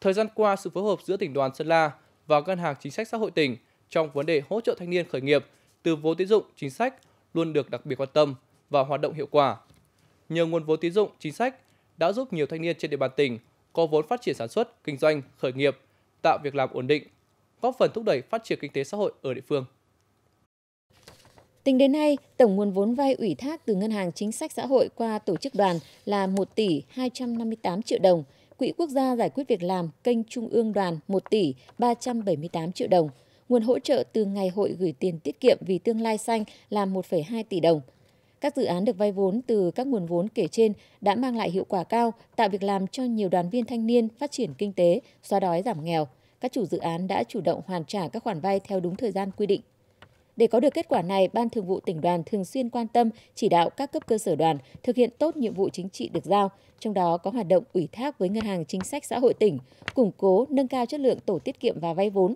Thời gian qua, sự phối hợp giữa tỉnh đoàn Sơn La và Ngân hàng Chính sách Xã hội tỉnh trong vấn đề hỗ trợ thanh niên khởi nghiệp từ vốn tín dụng chính sách luôn được đặc biệt quan tâm và hoạt động hiệu quả. Nhờ nguồn vốn tín dụng chính sách đã giúp nhiều thanh niên trên địa bàn tỉnh có vốn phát triển sản xuất, kinh doanh, khởi nghiệp, tạo việc làm ổn định, góp phần thúc đẩy phát triển kinh tế xã hội ở địa phương. Tính đến nay, tổng nguồn vốn vay ủy thác từ Ngân hàng Chính sách Xã hội qua tổ chức đoàn là 1 tỷ 258 triệu đồng – Quỹ Quốc gia Giải quyết Việc làm kênh Trung ương đoàn 1 tỷ 378 triệu đồng. Nguồn hỗ trợ từ Ngày hội gửi tiền tiết kiệm vì tương lai xanh là 1,2 tỷ đồng. Các dự án được vay vốn từ các nguồn vốn kể trên đã mang lại hiệu quả cao, tạo việc làm cho nhiều đoàn viên thanh niên phát triển kinh tế, xóa đói giảm nghèo. Các chủ dự án đã chủ động hoàn trả các khoản vay theo đúng thời gian quy định. Để có được kết quả này, Ban Thường vụ tỉnh đoàn thường xuyên quan tâm, chỉ đạo các cấp cơ sở đoàn thực hiện tốt nhiệm vụ chính trị được giao, trong đó có hoạt động ủy thác với Ngân hàng Chính sách Xã hội tỉnh, củng cố, nâng cao chất lượng tổ tiết kiệm và vay vốn,